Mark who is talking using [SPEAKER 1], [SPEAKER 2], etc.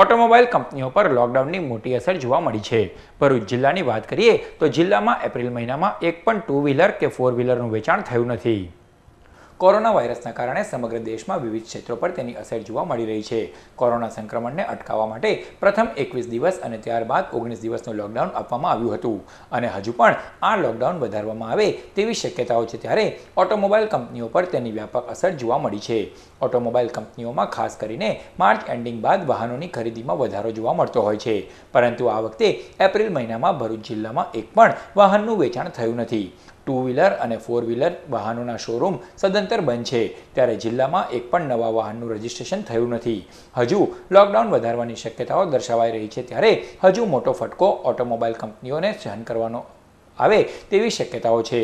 [SPEAKER 1] automobile કંપનીઓ પર લોકડાઉનની મોટી અસર જોવા મળી છે ભરૂચ જિલ્લાની વાત કરીએ તો જિલ્લામાં એપ્રિલ મહિનામાં એક પણ ટુ વ્હીલર કે ફોર વ્હીલરનું વેચાણ થયું નથી કોરોના વાયરસના કારણે સમગ્ર દેશમાં વિવિધ ક્ષેત્રો પર તેની અસર જોવા મળી રહી છે કોરોના સંક્રમણને અટકાવવા માટે પ્રથમ એકવીસ દિવસ અને ત્યારબાદ ઓગણીસ દિવસનું લોકડાઉન આપવામાં આવ્યું હતું અને હજુ પણ આ લોકડાઉન વધારવામાં આવે તેવી શક્યતાઓ છે ત્યારે ઓટોમોબાઈલ કંપનીઓ પર તેની વ્યાપક અસર જોવા મળી છે ઓટોમોબાઈલ કંપનીઓમાં ખાસ કરીને માર્ચ એન્ડિંગ બાદ વાહનોની ખરીદીમાં વધારો જોવા મળતો હોય છે પરંતુ આ વખતે એપ્રિલ મહિનામાં ભરૂચ જિલ્લામાં એક પણ વાહનનું વેચાણ થયું નથી ટુ વ્હીલર અને ફોર વ્હીલર વાહનોના શોરૂમ સદંતર બંધ છે ત્યારે જિલ્લામાં એક પણ નવા વાહનનું રજિસ્ટ્રેશન થયું નથી હજુ લોકડાઉન વધારવાની શક્યતાઓ દર્શાવાઈ રહી છે ત્યારે હજુ મોટો ફટકો ઓટોમોબાઈલ કંપનીઓને સહન કરવાનો
[SPEAKER 2] આવે તેવી શક્યતાઓ છે